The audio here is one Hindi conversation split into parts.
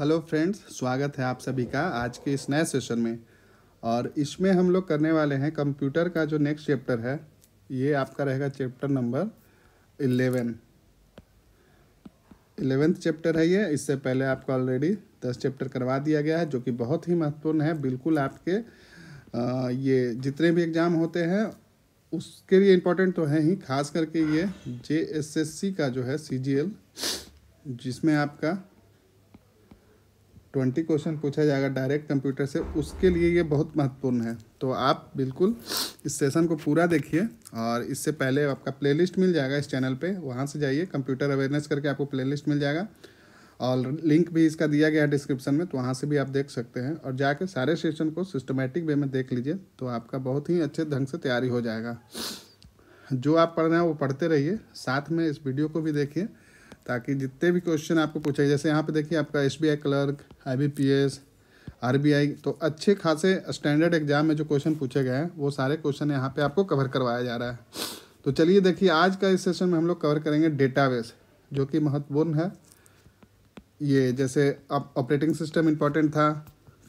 हेलो फ्रेंड्स स्वागत है आप सभी का आज के इस नए सेशन में और इसमें हम लोग करने वाले हैं कंप्यूटर का जो नेक्स्ट चैप्टर है ये आपका रहेगा chapter number eleven eleventh chapter है ये इससे पहले आपका ऑलरेडी दस चैप्टर करवा दिया गया है जो कि बहुत ही महत्वपूर्ण है बिल्कुल आपके आ, ये जितने भी एग्ज़ाम होते हैं उसके लिए इम्पोर्टेंट तो है ही खास करके ये जे एस एस सी का जो है सी जी एल जिसमें आपका ट्वेंटी क्वेश्चन पूछा जाएगा डायरेक्ट कंप्यूटर से उसके लिए ये बहुत महत्वपूर्ण है तो आप बिल्कुल इस सेशन को पूरा देखिए और इससे पहले आपका प्लेलिस्ट मिल जाएगा इस चैनल पे वहाँ से जाइए कंप्यूटर अवेयरनेस करके आपको प्लेलिस्ट मिल जाएगा और लिंक भी इसका दिया गया है डिस्क्रिप्शन में तो वहाँ से भी आप देख सकते हैं और जाके सारे सेशन को सिस्टमेटिक वे में देख लीजिए तो आपका बहुत ही अच्छे ढंग से तैयारी हो जाएगा जो आप पढ़ रहे हैं वो पढ़ते रहिए साथ में इस वीडियो को भी देखिए ताकि जितने भी क्वेश्चन आपको पूछे जैसे यहाँ पे देखिए आपका एस क्लर्क आई आरबीआई तो अच्छे खासे स्टैंडर्ड एग्जाम में जो क्वेश्चन पूछे गए हैं वो सारे क्वेश्चन यहाँ पे आपको कवर करवाया जा रहा है तो चलिए देखिए आज का इस सेशन में हम लोग कवर करेंगे डेटाबेस जो कि महत्वपूर्ण है ये जैसे ऑपरेटिंग सिस्टम इम्पॉर्टेंट था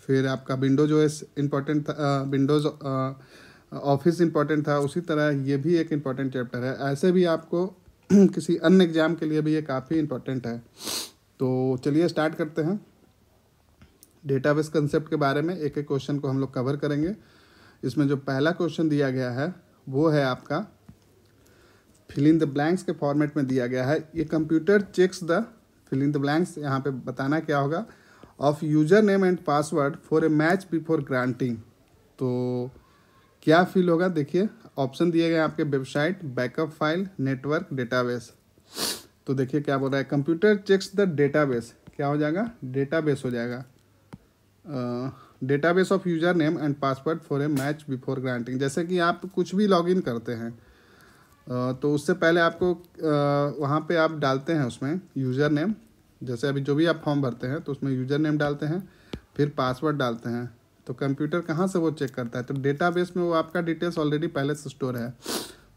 फिर आपका विंडोज ओएस इम्पॉर्टेंट था विंडोज़ ऑफिस इम्पॉर्टेंट था उसी तरह ये भी एक इम्पॉर्टेंट चैप्टर है ऐसे भी आपको किसी अन्य एग्ज़ाम के लिए भी ये काफ़ी इंपॉर्टेंट है तो चलिए स्टार्ट करते हैं डेटाबेस कंसेप्ट के बारे में एक एक क्वेश्चन को हम लोग कवर करेंगे इसमें जो पहला क्वेश्चन दिया गया है वो है आपका फिलिंग द ब्लैंक्स के फॉर्मेट में दिया गया है ये computer checks the filling the blanks यहाँ पे बताना क्या होगा of user name and password for a match before granting तो क्या फील होगा देखिए ऑप्शन दिए गए आपके website backup file network database तो देखिए क्या बोल रहा है कंप्यूटर चेक्स द डेटाबेस क्या हो जाएगा डेटाबेस हो जाएगा database of user name and password for a match before granting जैसे कि आप कुछ भी लॉग करते हैं uh, तो उससे पहले आपको uh, वहाँ पर आप डालते हैं उसमें यूज़र नेम जैसे अभी जो भी आप फॉर्म भरते हैं तो उसमें यूज़र नेम डालते हैं फिर पासवर्ड डालते हैं तो कंप्यूटर कहाँ से वो चेक करता है तो डेटाबेस में वो आपका डिटेल्स ऑलरेडी पहले से स्टोर है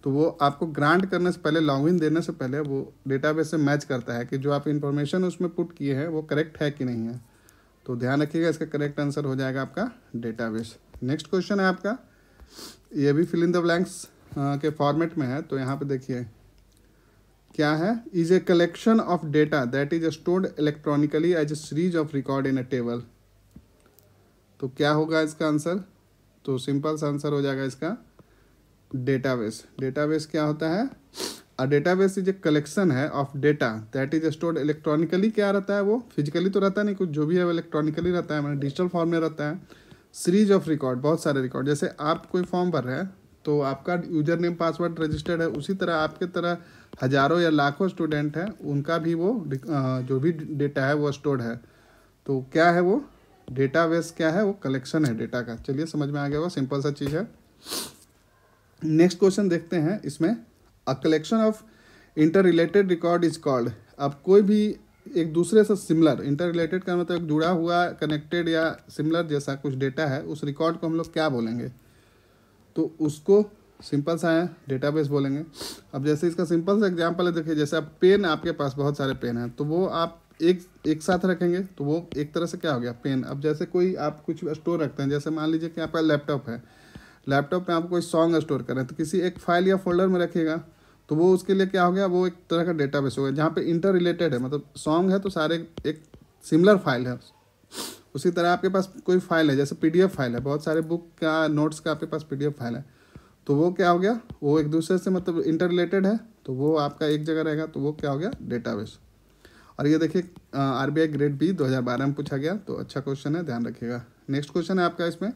तो वो आपको ग्रांट करने से पहले इन देने से पहले वो डेटाबेस से मैच करता है कि जो आप इन्फॉर्मेशन उसमें पुट किए हैं वो करेक्ट है कि नहीं है तो ध्यान रखिएगा इसका करेक्ट आंसर हो जाएगा आपका डेटाबेस नेक्स्ट क्वेश्चन है आपका ये भी फिल इन द ब्लैंक्स के फॉर्मेट में है तो यहाँ पे देखिए क्या है is a collection of data that is stored electronically as a series of record in a table तो क्या होगा इसका आंसर तो सिंपल सा आंसर हो जाएगा इसका डेटाबेस डेटाबेस क्या होता है a database is a collection है of data that is stored electronically क्या रहता है वो फिजिकली तो रहता नहीं कुछ जो भी है वो इलेक्ट्रॉनिकली रहता है मैंने मतलब डिजिटल फॉर्म में रहता है सीरीज ऑफ रिकॉर्ड बहुत सारे रिकॉर्ड जैसे आप कोई फॉर्म भर रहे हैं तो आपका यूजर नेम पासवर्ड रजिस्टर्ड है उसी तरह आपके तरह हज़ारों या लाखों स्टूडेंट हैं उनका भी वो जो भी डेटा है वो स्टोर्ड है तो क्या है वो डेटाबेस क्या है वो कलेक्शन है डेटा का चलिए समझ में आ गया वो सिंपल सा चीज़ है नेक्स्ट क्वेश्चन देखते हैं इसमें a collection of inter related record is called अब कोई भी एक दूसरे से सिमिलर इंटर रिलेटेड का मतलब जुड़ा हुआ कनेक्टेड या सिमिलर जैसा कुछ डेटा है उस रिकॉर्ड को हम लोग क्या बोलेंगे तो उसको सिंपल सा है डेटाबेस बोलेंगे अब जैसे इसका सिंपल सा एग्जांपल है देखिए जैसे आप पेन आपके पास बहुत सारे पेन हैं तो वो आप एक एक साथ रखेंगे तो वो एक तरह से क्या हो गया पेन अब जैसे कोई आप कुछ स्टोर रखते हैं जैसे मान लीजिए कि आपका लैपटॉप है लैपटॉप में आप कोई सॉन्ग स्टोर करें तो किसी एक फाइल या फोल्डर में रखिएगा तो वो उसके लिए क्या हो गया वो एक तरह का डेटा बेस हो गया जहाँ पर इंटर रिलेटेड है मतलब सॉन्ग है तो सारे एक सिमिलर फाइल है उसी तरह आपके पास कोई फाइल है जैसे पी फाइल है बहुत सारे बुक का नोट्स का आपके पास पी फाइल है तो वो क्या हो गया वो एक दूसरे से मतलब इंटर रिलेटेड है तो वो आपका एक जगह रहेगा तो वो क्या हो गया डेटाबेस और ये देखिए R B I grade B 2012 में पूछा गया तो अच्छा क्वेश्चन है ध्यान रखिएगा नेक्स्ट क्वेश्चन है आपका इसमें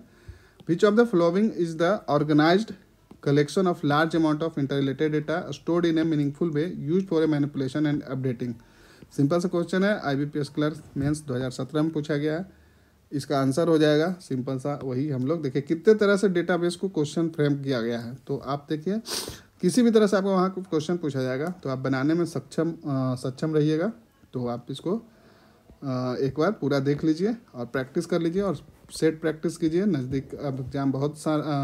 which of the following is the collection of large amount of inter related data stored in a meaningful way use for a manipulation and updating simple सा क्वेश्चन है I B P S clerks mains दो हज़ार सत्रह में पूछा गया है इसका आंसर हो जाएगा सिंपल सा वही हम लोग देखिए कितने तरह से डेटाबेस को क्वेश्चन फ्रेम किया गया है तो आप देखिए किसी भी तरह से आपको वहाँ क्वेश्चन पूछा जाएगा तो आप बनाने में सक्षम आ, सक्षम रहिएगा तो आप इसको एक बार पूरा देख लीजिए और प्रैक्टिस कर लीजिए और सेट प्रैक्टिस कीजिए नज़दीक अब एग्ज़ाम बहुत सारा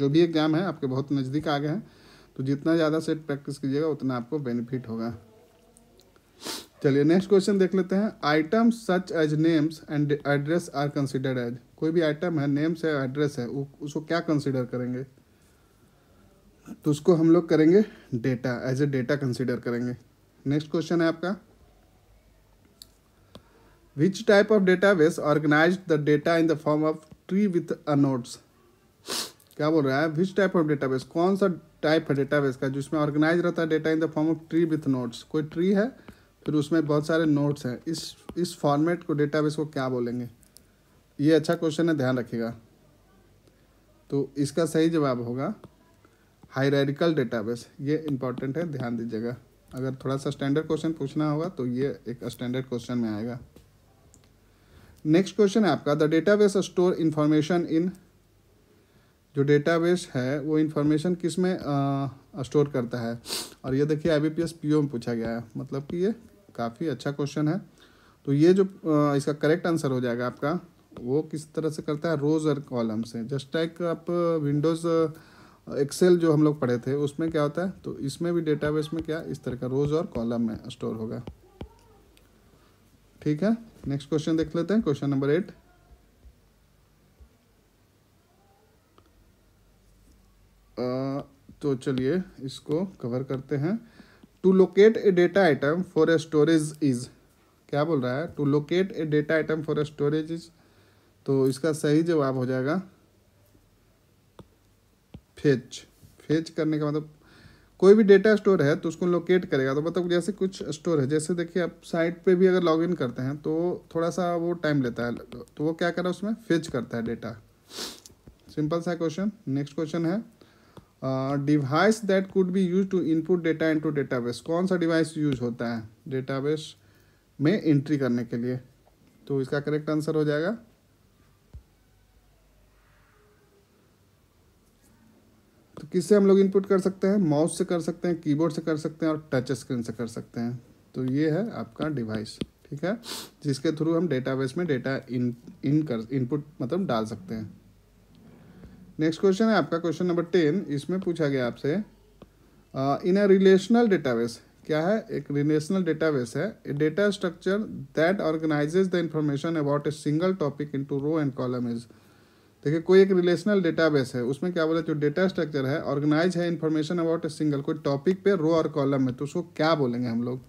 जो भी एग्ज़ाम है आपके बहुत नज़दीक आ गए हैं तो जितना ज़्यादा सेट प्रैक्टिस कीजिएगा उतना आपको बेनिफिट होगा चलिए नेक्स्ट क्वेश्चन देख लेते हैं items such as names and address are considered as कोई भी आइटम है नेम्स है एड्रेस है उसको क्या कंसिडर करेंगे तो उसको हम लोग करेंगे data as a data consider करेंगे नेक्स्ट क्वेश्चन है आपका which type of database organize the data in the form of tree with a nodes क्या बोल रहा है विच टाइप ऑफ डेटाबेस कौन सा टाइप है डेटाबेस का जिसमें ऑर्गेनाइज रहता है data in the form of tree with nodes कोई ट्री है फिर उसमें बहुत सारे नोट्स हैं इस इस फॉर्मेट को डेटाबेस को क्या बोलेंगे ये अच्छा क्वेश्चन है ध्यान रखिएगा तो इसका सही जवाब होगा हायरारिकल डेटाबेस ये इंपॉर्टेंट है ध्यान दीजिएगा अगर थोड़ा सा स्टैंडर्ड क्वेश्चन पूछना होगा तो ये एक स्टैंडर्ड क्वेश्चन में आएगा नेक्स्ट क्वेश्चन है आपका the data database store information in जो डेटा बेस है वो इन्फॉर्मेशन किस में स्टोर करता है और ये देखिए आई बी में पूछा गया है मतलब कि ये काफ़ी अच्छा क्वेश्चन है तो ये जो आ, इसका करेक्ट आंसर हो जाएगा आपका वो किस तरह से करता है रोज़ और कॉलम से जस्ट लाइक आप विंडोज़ एक्सेल जो हम लोग पढ़े थे उसमें क्या होता है तो इसमें भी डेटाबेस में क्या इस तरह का रोज और कॉलम में स्टोर होगा ठीक है नेक्स्ट क्वेश्चन देख लेते हैं क्वेश्चन नंबर एट तो चलिए इसको कवर करते हैं to locate a data item for a storage is क्या बोल रहा है to locate a data item for a storage is तो इसका सही जवाब हो जाएगा फेच फेच करने का मतलब कोई भी डेटा स्टोर है तो उसको लोकेट करेगा तो मतलब जैसे कुछ स्टोर है जैसे देखिए आप साइट पे भी अगर लॉगिन करते हैं तो थोड़ा सा वो टाइम लेता है तो वो क्या कर रहा है उसमें फेच करता है डेटा सिंपल सा क्वेश्चन नेक्स्ट क्वेश्चन है device that could be use to input data in database कौन सा डिवाइस यूज होता है डेटाबेस में एंट्री करने के लिए तो इसका करेक्ट आंसर हो जाएगा किससे हम लोग इनपुट कर सकते हैं माउस से कर सकते हैं कीबोर्ड से कर सकते हैं और टच स्क्रीन से कर सकते हैं तो ये है आपका डिवाइस ठीक है जिसके थ्रू हम डेटाबेस में डेटा इन इन कर इनपुट मतलब डाल सकते हैं नेक्स्ट क्वेश्चन है आपका क्वेश्चन नंबर टेन इसमें पूछा गया आपसे इन अ रिलेशनल डेटाबेस क्या है एक रिलेशनल डेटाबेस है a data structure that organizes the information about a single topic in row and column is देखिए कोई एक रिलेशनल डेटाबेस है उसमें क्या बोला जो डेटा स्ट्रक्चर है ऑर्गेनाइज है इन्फॉर्मेशन अबाउट ए सिंगल कोई टॉपिक पे रो और कॉलम है तो उसको क्या बोलेंगे हम लोग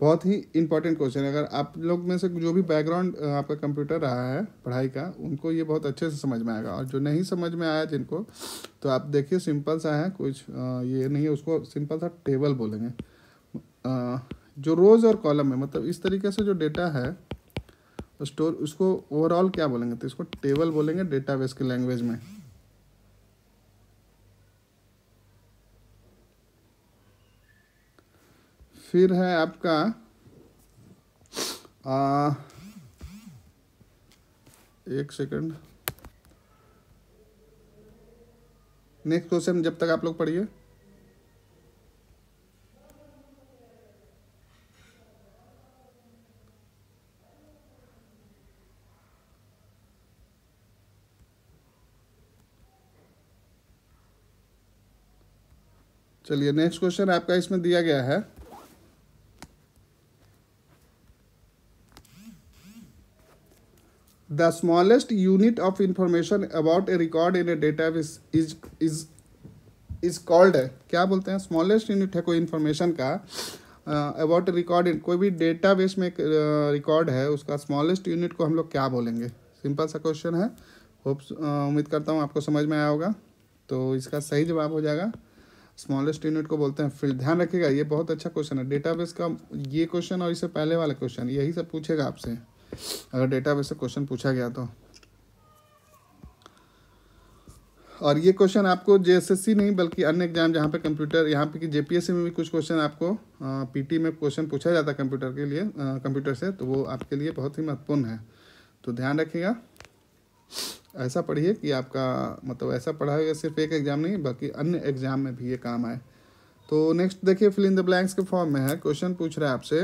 बहुत ही इंपॉर्टेंट क्वेश्चन है अगर आप लोग में से जो भी बैकग्राउंड आपका कंप्यूटर रहा है पढ़ाई का उनको ये बहुत अच्छे से समझ में आएगा और जो नहीं समझ में आया जिनको तो आप देखिए सिंपल सा है कुछ ये नहीं है उसको सिंपल सा टेबल बोलेंगे जो रोज़ और कॉलम है मतलब इस तरीके से जो डेटा है तो स्टोर उसको ओवरऑल क्या बोलेंगे तो इसको टेबल बोलेंगे डेटाबेस के लैंग्वेज में फिर है आपका आ, एक सेकंड नेक्स्ट क्वेश्चन जब तक आप लोग पढ़िए चलिए नेक्स्ट क्वेश्चन आपका इसमें दिया गया है smallest unit of information about a record in in a is is is is called क्या बोलते हैं स्मॉलेस्ट यूनिट है कोई इंफॉर्मेशन का अबाउट रिकॉर्ड इन कोई भी डेटाबेस में एक रिकॉर्ड uh, है उसका स्मॉलेस्ट यूनिट को हम लोग क्या बोलेंगे सिंपल सा क्वेश्चन है होप uh, उम्मीद करता हूँ आपको समझ में आया होगा तो इसका सही जवाब हो जाएगा स्मॉलेस्ट यूनिट को बोलते हैं फील्ड ध्यान रखिएगा ये बहुत अच्छा क्वेश्चन है डेटाबेस का ये क्वेश्चन और इससे पहले वाला क्वेश्चन यही सब पूछेगा आपसे अगर डेटाबेस से क्वेश्चन पूछा गया तो और ये क्वेश्चन आपको जेएसएससी नहीं बल्कि अन्य एग्जाम जहाँ पे कंप्यूटर यहाँ पे कि जेपीएससी में भी कुछ क्वेश्चन आपको पीटी में क्वेश्चन पूछा जाता है कंप्यूटर के लिए कंप्यूटर से तो वो आपके लिए बहुत ही महत्वपूर्ण है तो ध्यान रखिएगा ऐसा पढ़िए कि आपका मतलब ऐसा पढ़ा पढ़ाएगा सिर्फ एक एग्ज़ाम नहीं बाकी अन्य एग्ज़ाम में भी ये काम आए तो नेक्स्ट देखिए फिल इन द ब्लैंक्स के फॉर्म में है क्वेश्चन पूछ रहा है आपसे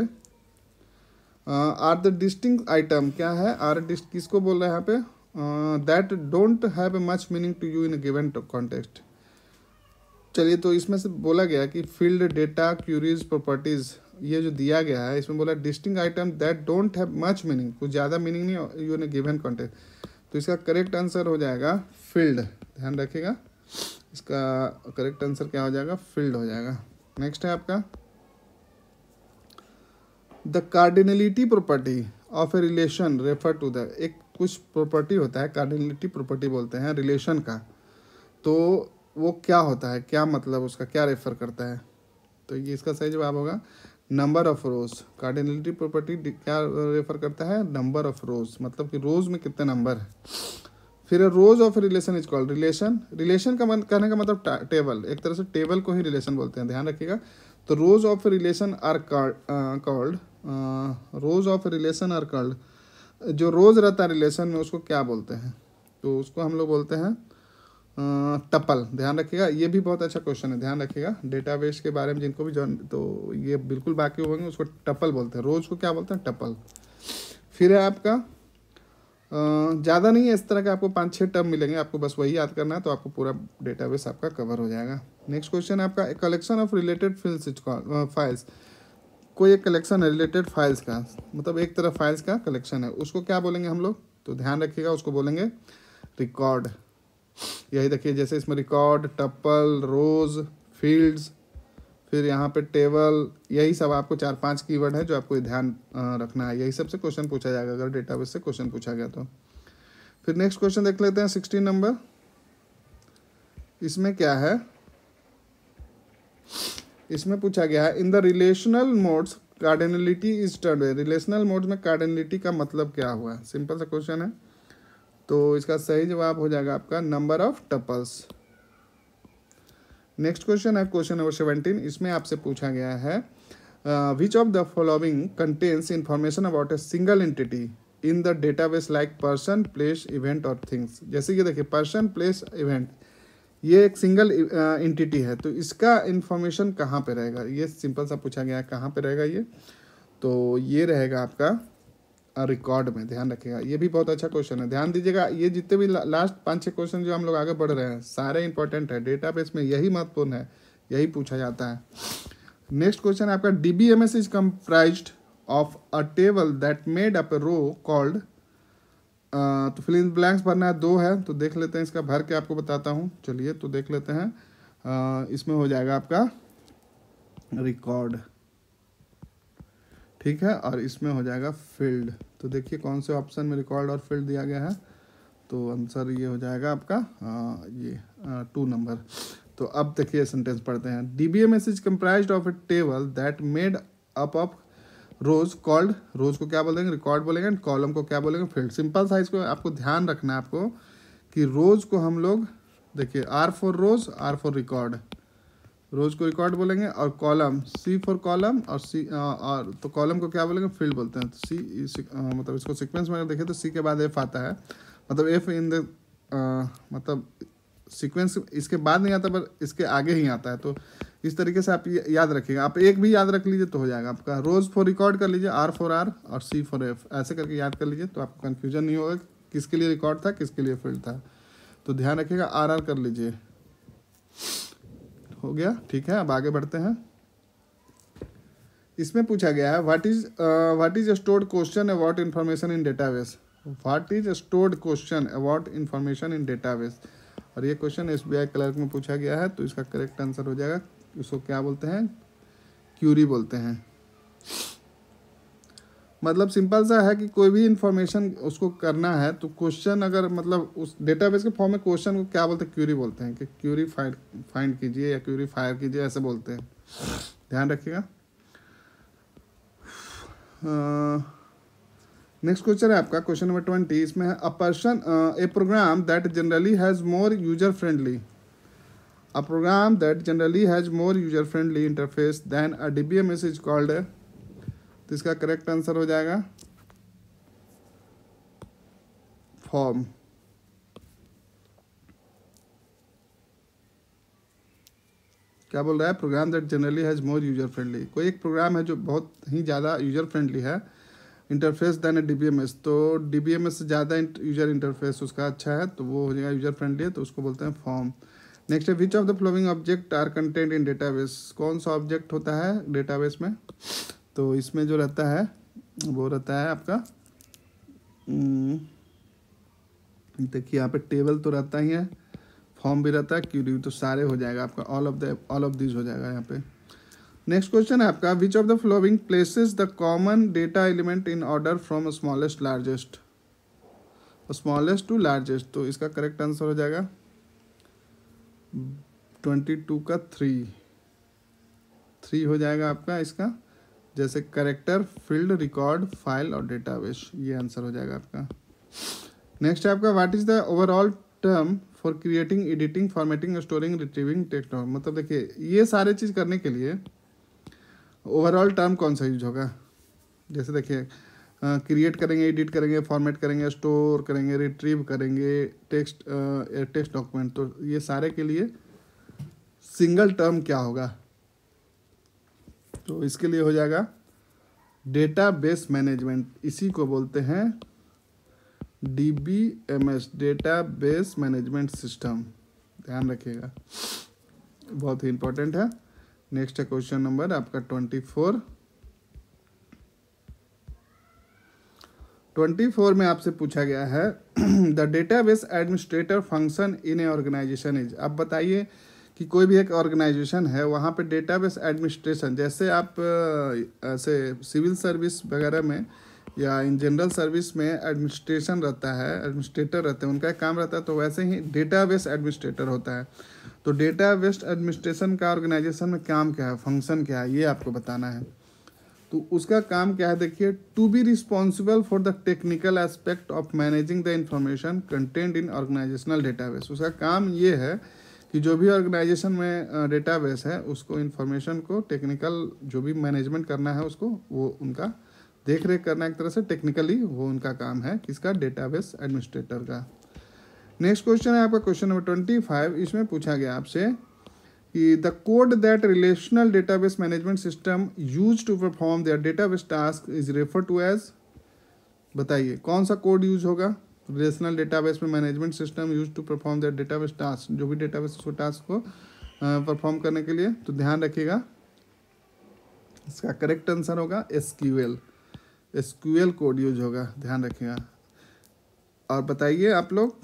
आर द डिस्टिंग आइटम क्या है आर डिस्ट किसको बोल रहे हैं यहाँ पे that don't have much meaning to you in given context चलिए तो इसमें से बोला गया कि फील्ड डेटा क्यूरीज प्रॉपर्टीज़ ये जो दिया गया है इसमें बोला distinct item that don't have much meaning कुछ ज़्यादा मीनिंग नहीं यू इन गिवन कॉन्टेक्स्ट तो इसका करेक्ट आंसर हो जाएगा फील्ड ध्यान रखिएगा इसका करेक्ट आंसर क्या हो जाएगा फील्ड हो जाएगा नेक्स्ट है आपका the cardinality property of a relation refer to the एक कुछ प्रॉपर्टी होता है कार्डिनलिटी प्रॉपर्टी बोलते हैं रिलेशन का तो वो क्या होता है क्या मतलब उसका क्या रेफर करता है तो ये इसका सही जवाब होगा number of rows cardinality property क्या रेफर करता है नंबर ऑफ रोज मतलब कि रोज में कितने नंबर है फिर rows of relation is called relation relation का कहने का मतलब टेबल एक तरह से टेबल को ही रिलेशन बोलते हैं ध्यान रखिएगा तो rows of relation are called rows of relation are called जो रोज रहता है रिलेशन में उसको क्या बोलते हैं तो उसको हम लोग बोलते हैं टपल ध्यान रखिएगा ये भी बहुत अच्छा क्वेश्चन है ध्यान रखिएगा डेटाबेस के बारे में जिनको भी जॉन तो ये बिल्कुल बाकी होंगे उसको टपल बोलते हैं रोज़ को क्या बोलते हैं टपल फिर है आपका ज़्यादा नहीं है इस तरह के आपको पाँच छः टर्म मिलेंगे आपको बस वही याद करना है तो आपको पूरा डेटाबेस आपका कवर हो जाएगा नेक्स्ट क्वेश्चन है आपका collection of related fields files कोई एक कलेक्शन है रिलेटेड फाइल्स का मतलब एक तरह फाइल्स का कलेक्शन है उसको क्या बोलेंगे हम लोग तो ध्यान रखिएगा उसको बोलेंगे रिकॉर्ड यही देखिए जैसे इसमें रिकॉर्ड टप्पल रोज़ फील्ड्स फिर यहाँ पे टेबल यही सब आपको चार पांच कीवर्ड है जो आपको ध्यान रखना है यही सब से क्वेश्चन पूछा जाएगा अगर डेटाबेस से क्वेश्चन पूछा गया तो फिर नेक्स्ट क्वेश्चन देख लेते हैं सिक्सटीन नंबर इसमें क्या है इसमें पूछा गया है in the relational modes cardinality is termed relational mode में कार्डेनलिटी का मतलब क्या हुआ सिंपल सा क्वेश्चन है तो इसका सही जवाब हो जाएगा आपका number of tuples next question है क्वेश्चन नंबर सेवनटीन इसमें आपसे पूछा गया है which of the following contains information about a single entity in the data database like person place event और थिंग्स जैसे कि देखिए पर्सन प्लेस इवेंट ये एक सिंगल एंटिटी है तो इसका इन्फॉर्मेशन कहाँ पे रहेगा ये सिंपल सा पूछा गया है कहाँ पे रहेगा ये तो ये रहेगा आपका रिकॉर्ड में ध्यान रखिएगा ये भी बहुत अच्छा क्वेश्चन है ध्यान दीजिएगा ये जितने भी ला, लास्ट पांच छह क्वेश्चन जो हम लोग आगे बढ़ रहे हैं सारे इंपॉर्टेंट है डेटाबेस में यही महत्वपूर्ण है यही पूछा जाता है नेक्स्ट क्वेश्चन आपका D B M S is comprise of a table that made up row called तो फिल इन ब्लैंक्स भरना है दो है तो देख लेते हैं इसका भर के आपको बताता हूँ चलिए तो देख लेते हैं uh, इसमें हो जाएगा आपका रिकॉर्ड ठीक है और इसमें हो जाएगा फील्ड तो देखिए कौन से ऑप्शन में रिकॉर्ड और फील्ड दिया गया है तो आंसर ये हो जाएगा आपका आ, हाँ, ये टू हाँ, नंबर तो अब देखिए सेंटेंस पढ़ते हैं D B M S comprise of a table that made up of rows called rows को क्या बोलेंगे रिकॉर्ड बोलेंगे एंड कॉलम को क्या बोलेंगे फील्ड सिंपल साइज को आपको ध्यान रखना है आपको कि रोज को हम लोग देखिए R for rows R for record rows को रिकॉर्ड बोलेंगे और कॉलम सी फॉर कॉलम और सी और तो कॉलम को क्या बोलेंगे फील्ड बोलते हैं तो सी, मतलब इसको सीक्वेंस में अगर देखें तो सी के बाद एफ आता है मतलब एफ इन द मतलब सीक्वेंस इसके बाद नहीं आता पर इसके आगे ही आता है तो इस तरीके से आप याद रखिएगा आप एक भी याद रख लीजिए तो हो जाएगा आपका रोज़ फॉर रिकॉर्ड कर लीजिए आर फॉर आर और सी फॉर एफ ऐसे करके याद कर लीजिए तो आपको कन्फ्यूजन नहीं होगा किसके लिए रिकॉर्ड था किसके लिए फील्ड था तो ध्यान रखिएगा आर आर कर लीजिए हो गया ठीक है अब आगे बढ़ते हैं इसमें पूछा गया है what is what is stored question about information in database what is stored question about information in database और ये question S B I clerk में पूछा गया है तो इसका करेक्ट आंसर हो जाएगा उसको क्या बोलते हैं क्यूरी बोलते हैं मतलब सिंपल सा है कि कोई भी इन्फॉर्मेशन उसको करना है तो क्वेश्चन अगर मतलब उस डेटाबेस के फॉर्म में क्वेश्चन को क्या बोलते हैं क्यूरी बोलते हैं कि क्यूरी फाइंड फाइंड कीजिए या क्यूरी फायर कीजिए ऐसे बोलते हैं ध्यान रखिएगा नेक्स्ट क्वेश्चन है आपका क्वेश्चन नंबर ट्वेंटी इसमें है a person a program that generally has more user friendly a program that generally has more user friendly interface than a D B M is called तो इसका करेक्ट आंसर हो जाएगा फॉर्म क्या बोल रहा है program that generally has more user friendly कोई एक प्रोग्राम है जो बहुत ही ज़्यादा यूजर फ्रेंडली है interface than D B M S तो डी बी एम एस से ज़्यादा यूजर इंटरफेस उसका अच्छा है तो वो हो जाएगा यूजर फ्रेंडली है तो उसको बोलते हैं फॉर्म नेक्स्ट है which of the following object are content in database कौन सा ऑब्जेक्ट होता है डेटाबेस में तो इसमें जो रहता है वो रहता है आपका देखिए यहाँ पे टेबल तो रहता ही है फॉर्म भी रहता है क्यूरी तो सारे हो जाएगा आपका all of the all of this हो जाएगा यहाँ पे नेक्स्ट क्वेश्चन है आपका which of the following places the common data element in order from smallest largest smallest to largest तो इसका करेक्ट आंसर हो जाएगा ट्वेंटी टू का थ्री थ्री हो जाएगा आपका इसका जैसे करेक्टर फील्ड रिकॉर्ड फाइल और डेटाबेस ये आंसर हो जाएगा आपका नेक्स्ट है आपका what is the overall term for creating editing formatting storing retrieving text मतलब देखिए ये सारे चीज़ करने के लिए ओवरऑल टर्म कौन सा यूज होगा जैसे देखिए क्रिएट करेंगे एडिट करेंगे फॉर्मेट करेंगे स्टोर करेंगे रिट्रीव करेंगे टेक्स्ट टेक्स्ट डॉक्यूमेंट तो ये सारे के लिए सिंगल टर्म क्या होगा तो इसके लिए हो जाएगा डेटा बेस मैनेजमेंट इसी को बोलते हैं D B M S data base management system ध्यान रखिएगा बहुत ही इंपॉर्टेंट है नेक्स्ट है क्वेश्चन नंबर आपका ट्वेंटी फोर ट्वेंटी फोर में आपसे पूछा गया है the database administrator function in a organization is आप बताइए कि कोई भी एक ऑर्गेनाइजेशन है वहाँ पे डेटाबेस एडमिनिस्ट्रेशन जैसे आप ऐसे सिविल सर्विस वगैरह में या इन जनरल सर्विस में एडमिनिस्ट्रेशन रहता है एडमिनिस्ट्रेटर रहते हैं उनका काम रहता है तो वैसे ही डेटाबेस एडमिनिस्ट्रेटर होता है तो डेटा बेस्ड एडमिनिस्ट्रेशन का ऑर्गेनाइजेशन में काम क्या है फंक्शन क्या है ये आपको बताना है तो उसका काम क्या है देखिए to be responsible for the technical aspect of managing the information content in organizational database उसका काम ये है कि जो भी ऑर्गेनाइजेशन में डेटाबेस है उसको इन्फॉर्मेशन को टेक्निकल जो भी मैनेजमेंट करना है उसको वो उनका देख रेख करना एक तरह से टेक्निकली वो उनका काम है किसका डेटाबेस एडमिनिस्ट्रेटर का नेक्स्ट क्वेश्चन है आपका क्वेश्चन नंबर ट्वेंटी फाइव इसमें पूछा गया आपसे कि the code that relational database management system use to perform their database task is refer to as बताइए कौन सा कोड यूज होगा रिलेशनल डेटाबेस में management system use to perform that database task जो भी डेटाबेस उसको टास्क को परफॉर्म करने के लिए तो ध्यान रखिएगा इसका करेक्ट आंसर होगा S Q L S Q L code use होगा ध्यान रखिएगा और बताइए आप लोग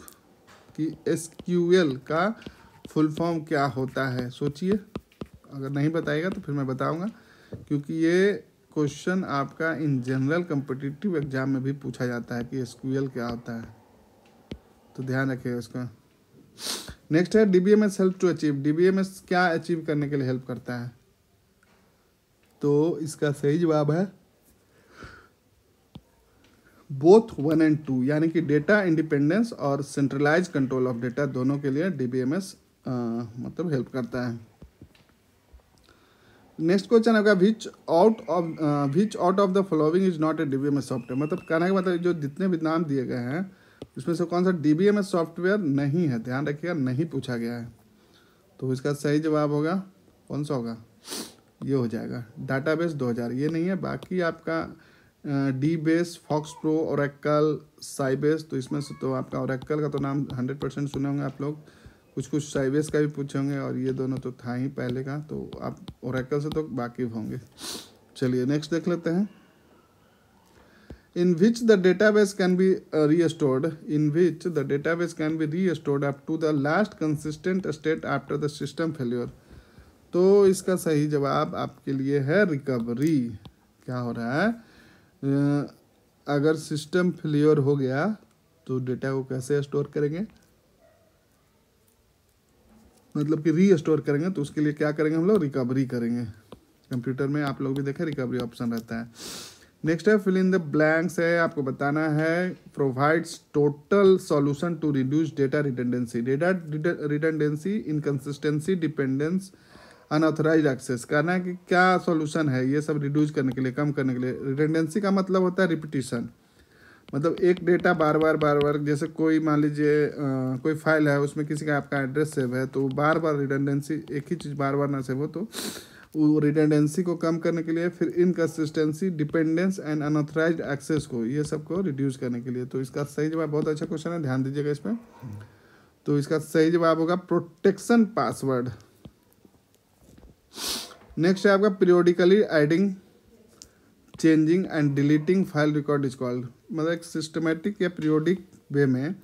कि एस क्यू एल का फुल फॉर्म क्या होता है सोचिए अगर नहीं बताएगा तो फिर मैं बताऊंगा क्योंकि ये क्वेश्चन आपका इन जनरल कम्पिटिटिव एग्जाम में भी पूछा जाता है कि एस क्या होता है तो ध्यान रखिए उसका नेक्स्ट है D B M S help to achieve D B M S क्या अचीव करने के लिए हेल्प करता है तो इसका सही जवाब है बोथ वन एंड टू यानी कि डेटा इंडिपेंडेंस और सेंट्रलाइज कंट्रोल ऑफ डेटा दोनों के लिए डी बी एम एस मतलब हेल्प करता है नेक्स्ट क्वेश्चन आपका which out of which out of the following is not a D B M S software मतलब कहना का मतलब जो जितने भी नाम दिए गए हैं इसमें से कौन सा डी सॉफ्टवेयर नहीं है ध्यान रखिएगा नहीं पूछा गया है तो इसका सही जवाब होगा कौन सा होगा ये हो जाएगा डाटाबेस 2000 ये नहीं है बाकी आपका डी बेस फॉक्स प्रो और साइबेस तो इसमें से तो आपका और का तो नाम 100 परसेंट सुने होंगे आप लोग कुछ कुछ साइबेस का भी पूछे होंगे और ये दोनों तो था ही पहले का तो आप और से तो बाकी होंगे चलिए नेक्स्ट देख लेते हैं in which the database can be uh, restored in which the database can be restored up to the last consistent state after the system failure तो इसका सही जवाब आपके लिए है रिकवरी क्या हो रहा है अगर सिस्टम फेलियर हो गया तो डेटा को कैसे स्टोर करेंगे मतलब कि री स्टोर करेंगे तो उसके लिए क्या करेंगे हम लोग रिकवरी करेंगे कंप्यूटर में आप लोग भी देखें रिकवरी ऑप्शन रहता है नेक्स्ट है फिल इन द ब्लैंक्स है आपको बताना है provides total solution to reduce data redundancy data redundancy inconsistency dependence unauthorize access करना है कि क्या सॉल्यूशन है ये सब रिड्यूस करने के लिए कम करने के लिए रिटेंडेंसी का मतलब होता है रिपीटिशन मतलब एक डेटा बार बार बार बार जैसे कोई मान लीजिए कोई फाइल है उसमें किसी का आपका एड्रेस सेव है तो बार बार रिटेंडेंसी एक ही चीज़ बार बार ना सेव हो तो रिटेंडेंसी को कम करने के लिए फिर inconsistency dependence and unauthorize access को ये सब को रिड्यूस करने के लिए तो इसका सही जवाब बहुत अच्छा क्वेश्चन है ध्यान दीजिएगा इस पर तो इसका सही जवाब होगा प्रोटेक्शन पासवर्ड नेक्स्ट है आपका periodically adding changing and deleting file record is called मतलब एक सिस्टमेटिक या पीरियोडिक वे में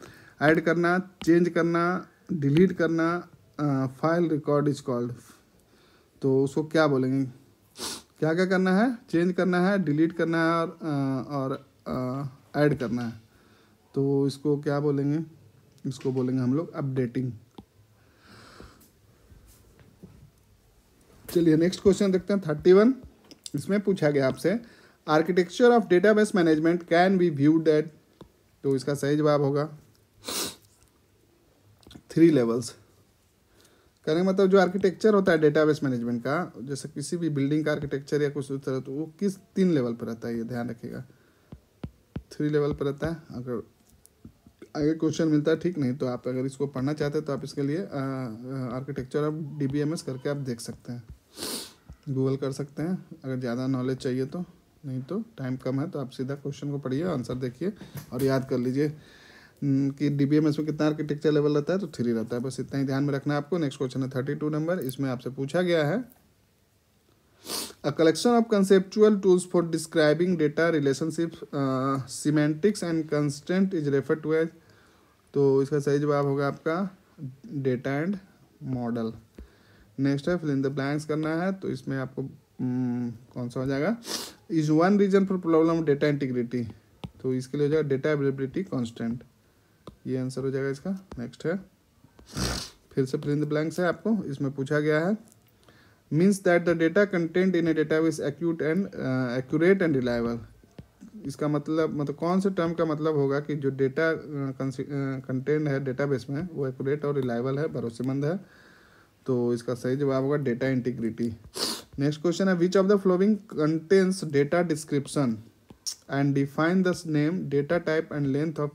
ऐड करना चेंज करना डिलीट करना फाइल रिकॉर्ड इज कॉल्ड तो उसको क्या बोलेंगे क्या क्या करना है चेंज करना है डिलीट करना है और और ऐड करना है तो इसको क्या बोलेंगे इसको बोलेंगे हम लोग अपडेटिंग चलिए नेक्स्ट क्वेश्चन देखते हैं थर्टी वन इसमें पूछा गया आपसे architecture of database management can be viewed at तो इसका सही जवाब होगा थ्री लेवल्स करेंगे मतलब जो आर्किटेक्चर होता है डेटाबेस मैनेजमेंट का जैसे किसी भी बिल्डिंग का आर्किटेक्चर या कुछ तरह तो वो किस तीन लेवल पर रहता है ये ध्यान रखिएगा थ्री लेवल पर रहता है अगर आगे क्वेश्चन मिलता है ठीक नहीं तो आप अगर इसको पढ़ना चाहते हैं तो आप इसके लिए आर्किटेक्चर आप डी करके आप देख सकते हैं गूगल कर सकते हैं अगर ज़्यादा नॉलेज चाहिए तो नहीं तो टाइम कम है तो आप सीधा क्वेश्चन को पढ़िए आंसर देखिए और याद कर लीजिए हम्म, कि डी बी एम एस में कितना आर्किटेक्चर लेवल रहता है तो थ्री रहता है बस इतना ही ध्यान में रखना है आपको नेक्स्ट क्वेश्चन है थर्टी टू नंबर इसमें आपसे पूछा गया है a collection of conceptual tools for describing data relationship semantics and constant is refer to as तो इसका सही जवाब होगा आपका डेटा एंड मॉडल नेक्स्ट है फिलिंग द ब्लैंक्स करना है तो इसमें आपको hmm, कौन सा हो जाएगा is one reason for problem data integrity तो इसके लिए हो जाएगा डेटा अवेलेबिलिटी कॉन्स्टेंट ये आंसर हो जाएगा इसका नेक्स्ट है फिर से प्रिंट ब्लैंक्स है आपको इसमें पूछा गया है means that the data content in a data is acute and accurate and reliable इसका मतलब मतलब कौन से टर्म का मतलब होगा कि जो डेटा कंटेंट uh, uh, है डेटाबेस में वो एक्यूरेट और रिलायबल है भरोसेमंद है तो इसका सही जवाब होगा डेटा इंटीग्रिटी नेक्स्ट क्वेश्चन है which of the following contents data description and define the name data type and length of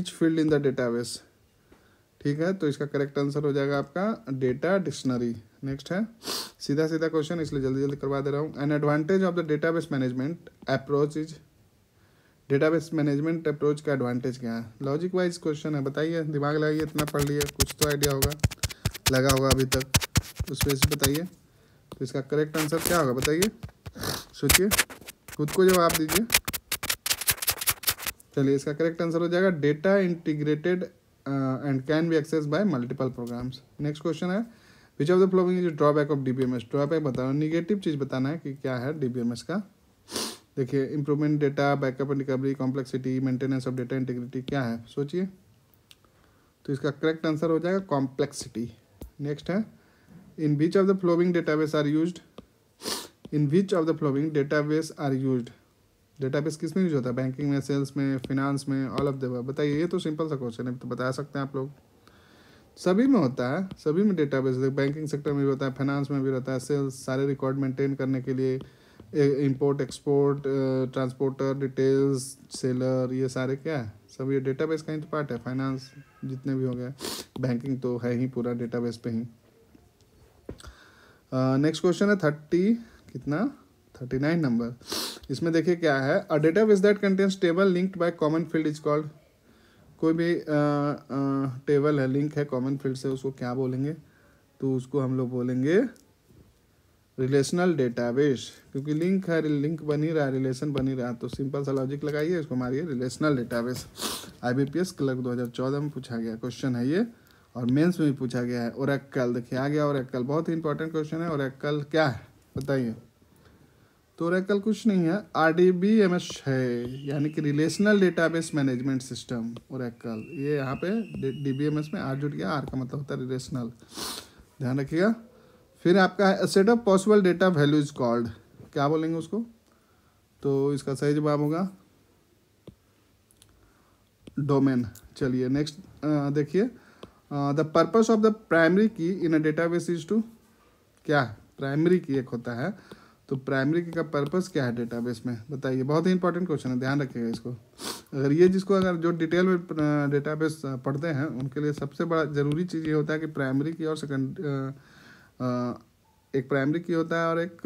field in the data base ठीक है तो इसका करेक्ट आंसर हो जाएगा आपका डेटा डिक्शनरी नेक्स्ट है सीधा सीधा क्वेश्चन इसलिए जल्दी जल्दी करवा दे रहा हूँ an advantage of the database management approach is database management approach का एडवांटेज क्या है लॉजिक वाइज क्वेश्चन है बताइए दिमाग लगाइए इतना पढ़ लिए कुछ तो आइडिया होगा लगा होगा अभी तक उस पर से बताइए तो इसका करेक्ट आंसर क्या होगा बताइए सोचिए खुद को जवाब दीजिए चलिए इसका करेक्ट आंसर हो जाएगा data integrated and can be access by multiple programs next question है which of the following is drawback of D B M S drawback बताना निगेटिव चीज़ बताना है कि क्या है डी बी एम एस का देखिए improvement data backup and recovery complexity maintenance of data integrity क्या है सोचिए तो इसका करेक्ट आंसर हो जाएगा कॉम्प्लेक्सिटी नेक्स्ट है in which of the following database are use in which of the following database are use base किस में यूज होता है बैंकिंग में सेल्स में फिनांस में ऑल ऑफ द बताइए ये तो सिंपल सा क्वेश्चन है तो बता सकते हैं आप लोग सभी में होता है सभी में डेटाबेस बैंकिंग सेक्टर में भी होता है फाइनेंस में भी रहता है सेल्स सारे रिकॉर्ड मेंटेन करने के लिए import export transporter details seller ये सारे क्या है सब ये डेटा बेस का ही तो पार्ट है फाइनेंस जितने भी हो गए बैंकिंग तो है ही पूरा डेटा बेस पे ही नेक्स्ट uh, क्वेश्चन है थर्टी कितना थर्टी नाइन नंबर इसमें देखिए क्या है a data base that contents table linked by common field is called कोई भी टेबल है लिंक है कॉमन फील्ड से उसको क्या बोलेंगे तो उसको हम लोग बोलेंगे रिलेशनल डेटाबेस क्योंकि लिंक है लिंक बनी रहा है रिलेशन बनी रहा तो सिंपल सा लॉजिक लगाइए इसको मारिए रिलेशनल डेटाबेस आईबीपीएस क्लर्क 2014 में पूछा गया क्वेश्चन है ये और मेंस में भी पूछा गया है और देखिए आ गया और बहुत ही इंपॉर्टेंट क्वेश्चन है और क्या है बताइए तो रेकल कुछ नहीं है R D B M S है यानी कि relational database management system Oracle ये यहाँ पे डी बी एम एस में आर जुट गया आर का मतलब होता है रिलेशनल ध्यान रखिएगा फिर आपका है set of possible data value is called क्या बोलेंगे उसको तो इसका सही जवाब होगा डोमेन चलिए नेक्स्ट देखिए the purpose of the primary key in a data is to क्या प्राइमरी की एक होता है तो प्राइमरी का पर्पज़ क्या है डेटाबेस में बताइए बहुत ही इंपॉर्टेंट क्वेश्चन है ध्यान रखिएगा इसको अगर ये जिसको अगर जो डिटेल में डेटाबेस पढ़ते हैं उनके लिए सबसे बड़ा ज़रूरी चीज़ ये होता है कि प्राइमरी की और सेकेंड एक प्राइमरी की होता है और एक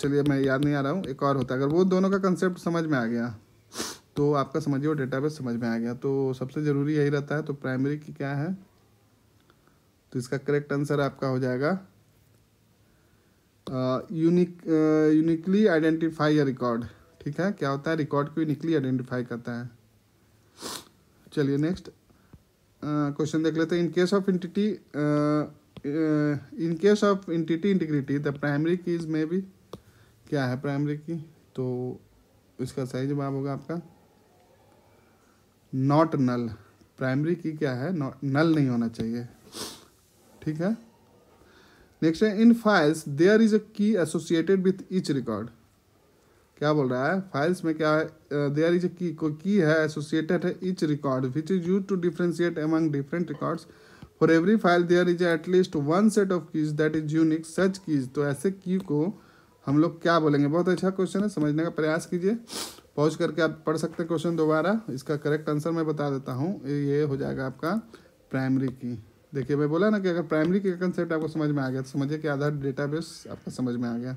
चलिए मैं याद नहीं आ रहा हूँ एक और होता है अगर वो दोनों का कंसेप्ट समझ में आ गया तो आपका समझिए वो डेटाबेस समझ में आ गया तो सबसे ज़रूरी यही रहता है तो प्राइमरी की क्या है तो इसका करेक्ट आंसर आपका हो जाएगा यूनिक यूनिकली आइडेंटिफाई या रिकॉर्ड ठीक है क्या होता है रिकॉर्ड को यूनिकली आइडेंटिफाई करता है चलिए नेक्स्ट क्वेश्चन uh, देख लेते हैं in case of entity in case of entity integrity the primary keys में भी क्या है प्राइमरी की तो इसका सही जवाब होगा आपका नॉट नल प्राइमरी की क्या है नॉट नल नहीं होना चाहिए ठीक है नेक्स्ट है in files there is a key associated with each record क्या बोल रहा है फाइल्स में क्या है देयर इज अ की कोई की है एसोसिएटेड है each record which is use to differentiate among different records for every file there is at least one set of keys that is unique such keys तो ऐसे की को हम लोग क्या बोलेंगे बहुत अच्छा क्वेश्चन है समझने का प्रयास कीजिए पॉज करके आप पढ़ सकते हैं क्वेश्चन दोबारा इसका करेक्ट आंसर मैं बता देता हूँ ये हो जाएगा आपका प्राइमरी की देखिए मैं बोला ना कि अगर प्राइमरी का कंसेप्ट आपको समझ में आ गया तो समझिए कि आधार डेटाबेस आपका समझ में आ गया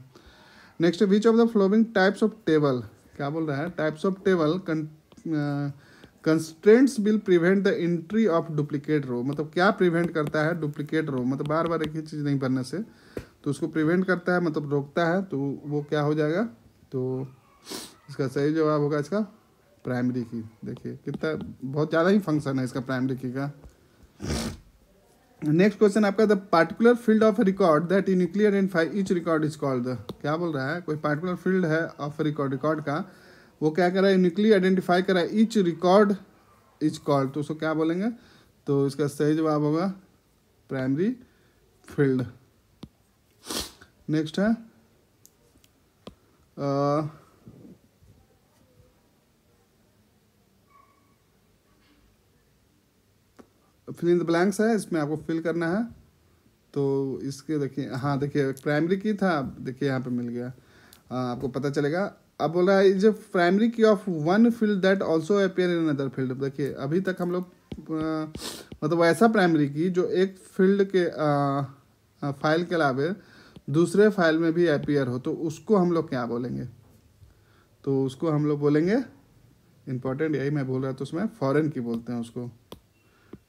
next which of the following types of table क्या बोल रहा है types of table constraints will prevent the entry of duplicate row मतलब क्या प्रिवेंट करता है डुप्लीकेट रो मतलब बार बार एक ही चीज़ नहीं बनने से तो उसको प्रिवेंट करता है मतलब रोकता है तो वो क्या हो जाएगा तो इसका सही जवाब होगा इसका प्राइमरी की देखिए कितना बहुत ज़्यादा ही फंक्शन है इसका प्राइमरी की का नेक्स्ट क्वेश्चन आपका the particular field of record that in nuclear and five each record is called क्या बोल रहा है कोई पार्टिकुलर फील्ड है ऑफ रिकॉर्ड रिकॉर्ड का वो क्या कर रहा है न्यूक्लियर आइडेंटिफाई करा है ईच रिकॉर्ड इज कॉल्ड तो उसको क्या बोलेंगे तो इसका सही जवाब होगा प्राइमरी फील्ड नेक्स्ट है ah, uh, fill in the blanks है इसमें आपको फिल करना है तो इसके देखिए हाँ देखिए प्राइमरी की था देखिए यहाँ पे मिल गया आ, आपको पता चलेगा अब बोल रहा है is primary key of one field that also appear in other field देखिए अभी तक हम लोग मतलब ऐसा प्राइमरी की जो एक फील्ड के फाइल के अलावे दूसरे फाइल में भी अपेयर हो तो उसको हम लोग क्या बोलेंगे तो उसको हम लोग बोलेंगे इम्पोर्टेंट यही मैं बोल रहा था उसमें फॉरेन की बोलते हैं उसको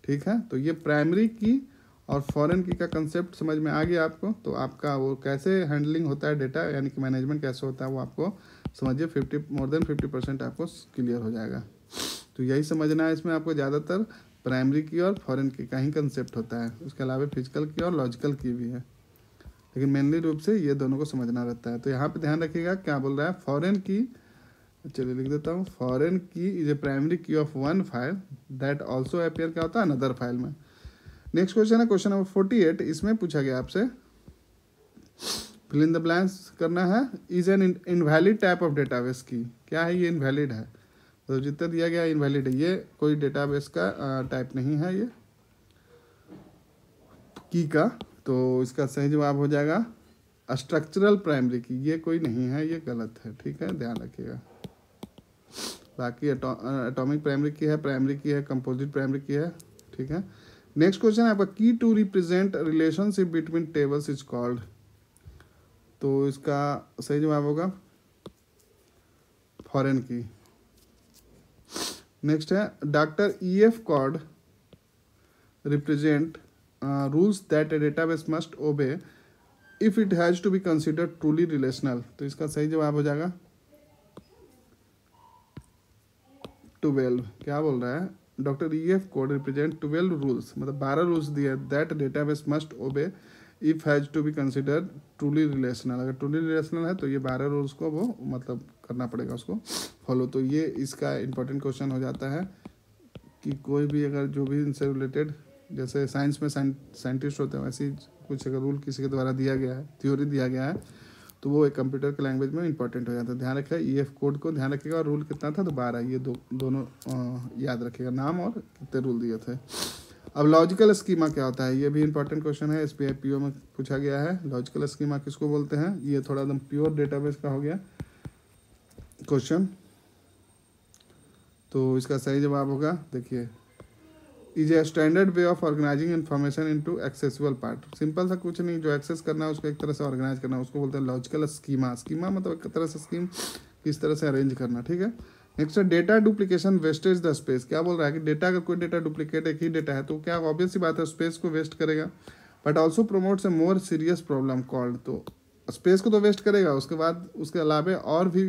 ठीक है तो ये प्राइमरी की और फॉरेन की का कंसेप्ट समझ में आ गया आपको तो आपका वो कैसे हैंडलिंग होता है डेटा यानी कि मैनेजमेंट कैसे होता है वो आपको समझिए fifty more than fifty percent आपको क्लियर हो जाएगा तो यही समझना है इसमें आपको ज़्यादातर प्राइमरी की और फॉरेन की का ही कंसेप्ट होता है उसके अलावा फिजिकल की और लॉजिकल की भी है लेकिन मेनली रूप से ये दोनों को समझना रहता है तो यहाँ पर ध्यान रखिएगा क्या बोल रहा है फॉरेन की चलिए लिख देता हूँ foreign key is a primary key of one file that also appear क्या होता है अनदर फाइल में नेक्स्ट क्वेश्चन है क्वेश्चन नंबर फोर्टी एट इसमें पूछा गया आपसे फिल इन द ब्लैंक्स करना है is an invalid type of database key क्या है ये इनवैलिड है तो जितना दिया गया इनवैलिड है ये कोई डेटाबेस का टाइप नहीं है ये की का तो इसका सही जवाब हो जाएगा स्ट्रक्चरल प्राइमरी की ये कोई नहीं है ये गलत है ठीक है ध्यान रखिएगा बाकी एटॉमिक प्राइमरी की है प्राइमरी की है कंपोजिट प्राइमरी की है ठीक है नेक्स्ट क्वेश्चन है आपका key to represent relationship between tables is called तो इसका सही जवाब होगा फॉरेन की नेक्स्ट है doctor E F Codd represent rules that a database must obey if it has to be consider truly relational तो इसका सही जवाब हो जाएगा ट्वेल्व क्या बोल रहा है doctor E e F Codd represent twelve rules मतलब बारह रूल्स दिए that database must obey if has to be consider truly relational अगर ट्रूली रिलेशनल है तो ये बारह रूल्स को वो मतलब करना पड़ेगा उसको फॉलो तो ये इसका इंपॉर्टेंट क्वेश्चन हो जाता है कि कोई भी अगर जो भी इनसे रिलेटेड जैसे साइंस में साइंटिस्ट होते हैं वैसे कुछ अगर रूल किसी के द्वारा दिया गया है थ्योरी दिया गया है तो वो एक कंप्यूटर के लैंग्वेज में इंपॉर्टेंट हो जाता है ध्यान रखेगा ई एफ कोड को ध्यान रखेगा और रूल कितना था तो बारह ये दो दोनों याद रखेगा नाम और कितने रूल दिए थे अब लॉजिकल स्कीमा क्या होता है ये भी इंपॉर्टेंट क्वेश्चन है S P I P O में पूछा गया है लॉजिकल स्कीमा किसको बोलते हैं ये थोड़ा एकदम प्योर डेटाबेस का हो गया क्वेश्चन तो इसका सही जवाब होगा देखिए is a standard way of organizing information into accessible part simple सा कुछ नहीं जो एक्सेस करना है उसको एक तरह से ऑर्गेनाइज करना उसको बोलते हैं लॉजिकल स्कीमा स्कीमा मतलब एक तरह से स्कीम किस तरह से अरेंज करना ठीक है नेक्स्ट है data duplication wastage the space क्या बोल रहा है कि डेटा अगर कोई डेटा डुप्लीकेट एक ही डेटा है तो क्या ऑब्वियस सी बात है स्पेस को वेस्ट करेगा but also promotes a more serious problem called तो स्पेस को तो वेस्ट करेगा उसके बाद उसके अलावा और भी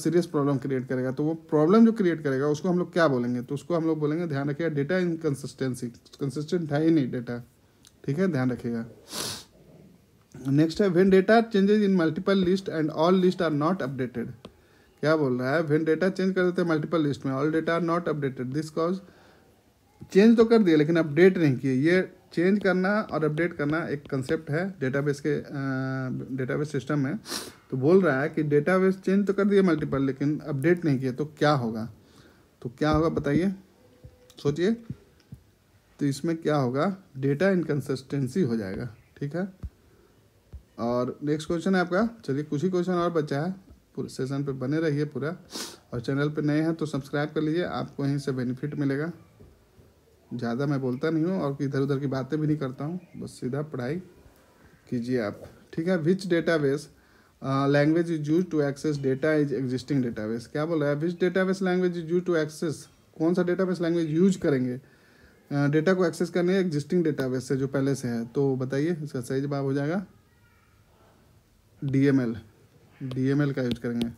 सीरियस प्रॉब्लम क्रिएट करेगा तो वो प्रॉब्लम जो क्रिएट करेगा उसको हम लोग क्या बोलेंगे तो उसको हम लोग बोलेंगे ध्यान रखिएगा डेटा इनकन्सिस्टेंसी कंसिस्टेंट है ही नहीं डेटा ठीक है ध्यान रखिएगा नेक्स्ट है when data changes in multiple list and all list are not updated क्या बोल रहा है वेन डेटा चेंज कर देते हैं मल्टीपल लिस्ट में all data are not updated this cause change तो कर दिया लेकिन अपडेट नहीं किए ये चेंज करना और अपडेट करना एक कंसेप्ट है डेटाबेस के डेटाबेस सिस्टम में तो बोल रहा है कि डेटाबेस चेंज तो कर दिया मल्टीपल लेकिन अपडेट नहीं किया तो क्या होगा तो क्या होगा बताइए सोचिए तो इसमें क्या होगा डेटा इनकन्सिस्टेंसी हो जाएगा ठीक है और नेक्स्ट क्वेश्चन है आपका चलिए कुछ ही क्वेश्चन और बचा है पूरे सेशन पे बने रहिए पूरा और चैनल पे नए हैं तो सब्सक्राइब कर लीजिए आपको यहीं से बेनिफिट मिलेगा ज़्यादा मैं बोलता नहीं हूँ और इधर उधर की बातें भी नहीं करता हूँ बस सीधा पढ़ाई कीजिए आप ठीक है which database language is use to access data is existing base क्या बोल रहा है which base language is use to access कौन सा बेस लैंग्वेज यूज करेंगे डेटा uh, को एक्सेस करने एग्जिस्टिंग बेस से जो पहले से है तो बताइए इसका सही जवाब हो जाएगा D M L D M L का यूज करेंगे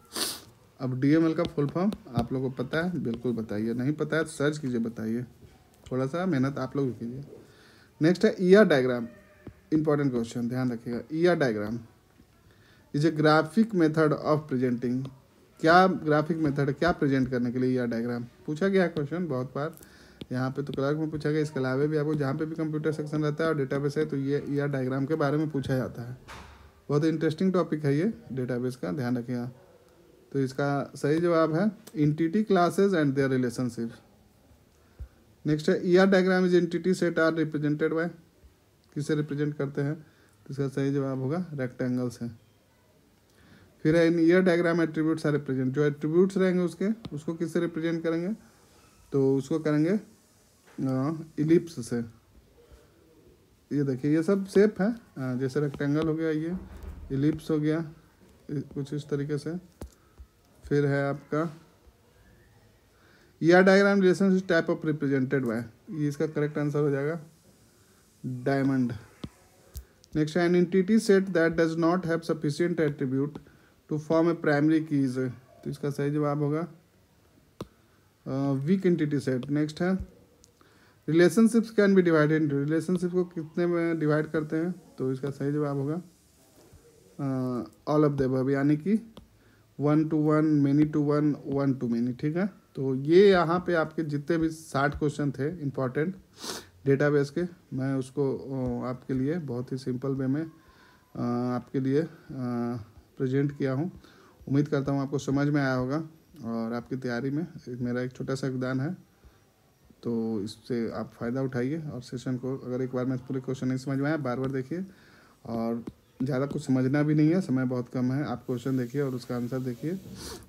अब डी एम एल का फुल फॉर्म आप लोगों को पता है बिल्कुल बताइए नहीं पता है तो सर्च कीजिए बताइए थोड़ा सा मेहनत आप लोग भी कीजिए नेक्स्ट है ईयर डायग्राम इंपॉर्टेंट क्वेश्चन ध्यान रखिएगा E R diagram is a graphic method of presenting क्या ग्राफिक मेथड क्या प्रेजेंट करने के लिए ईयर e डायग्राम पूछा गया क्वेश्चन बहुत बार यहाँ पे तो क्लर्क में पूछा गया इसके अलावा भी आपको जहाँ पे भी कंप्यूटर सेक्शन रहता है और डेटाबेस है तो ये ईयर e डायग्राम के बारे में पूछा जाता है बहुत इंटरेस्टिंग टॉपिक है ये डेटाबेस का ध्यान रखिएगा तो इसका सही जवाब है entity classes and their relationship next है E R diagram is entity set are represented by किसे रिप्रेजेंट करते हैं तो इसका सही जवाब होगा रेक्टेंगल से फिर है in E R diagram attributes are represent जो एट्रीब्यूट्स रहेंगे उसके उसको किससे रिप्रेजेंट करेंगे तो उसको करेंगे इलिप्स से ये देखिए ये सब सेप है जैसे रेक्टेंगल हो गया ये इलिप्स हो गया कुछ इस तरीके से फिर है आपका या diagram relationship type of represented by ये इसका करेक्ट आंसर हो जाएगा diamond next an entity set that does not have sufficient attribute to form a primary keys तो इसका सही जवाब होगा वीक एंटिटी सेट नेक्स्ट है relationships can be divided relationship को कितने में डिवाइड करते हैं तो इसका सही जवाब होगा ऑल ऑफ देव यानी कि one to one many to one one to many ठीक है तो ये यहाँ पे आपके जितने भी साठ क्वेश्चन थे इम्पॉर्टेंट डेटाबेस के मैं उसको आपके लिए बहुत ही सिंपल वे में आपके लिए प्रेजेंट किया हूँ उम्मीद करता हूँ आपको समझ में आया होगा और आपकी तैयारी में मेरा एक छोटा सा योगदान है तो इससे आप फ़ायदा उठाइए और सेशन को अगर एक बार मैं पूरे क्वेश्चन नहीं समझ में आया बार बार देखिए और ज़्यादा कुछ समझना भी नहीं है समय बहुत कम है आप क्वेश्चन देखिए और उसका आंसर देखिए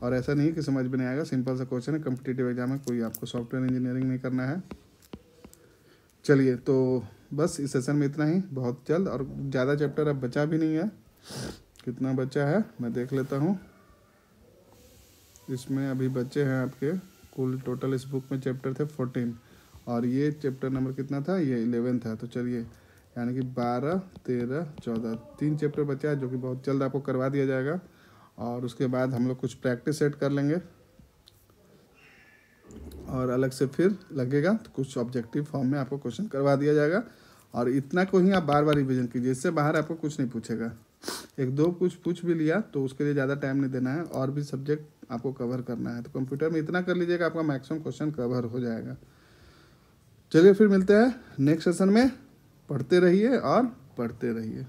और ऐसा नहीं कि समझ में नहीं आएगा सिंपल सा क्वेश्चन है कम्पिटेटिव एग्जाम में कोई आपको सॉफ्टवेयर इंजीनियरिंग नहीं करना है चलिए तो बस इस सेशन में इतना ही बहुत जल्द और ज़्यादा चैप्टर अब बचा भी नहीं है कितना बचा है मैं देख लेता हूँ इसमें अभी बच्चे हैं आपके कुल टोटल इस बुक में चैप्टर थे फोर्टीन और ये चैप्टर नंबर कितना था ये इलेवन था तो चलिए यानी कि बारह तेरह चौदह तीन चैप्टर बचा है जो कि बहुत जल्द आपको करवा दिया जाएगा और उसके बाद हम लोग कुछ प्रैक्टिस सेट कर लेंगे और अलग से फिर लगेगा तो कुछ ऑब्जेक्टिव फॉर्म में आपको क्वेश्चन करवा दिया जाएगा और इतना को ही आप बार बार रिविजन कीजिए इससे बाहर आपको कुछ नहीं पूछेगा एक दो कुछ पूछ भी लिया तो उसके लिए ज़्यादा टाइम नहीं देना है और भी सब्जेक्ट आपको कवर करना है तो कंप्यूटर में इतना कर लीजिएगा आपका मैक्सिमम क्वेश्चन कवर हो जाएगा चलिए फिर मिलते हैं नेक्स्ट सेशन में पढ़ते रहिए और पढ़ते रहिए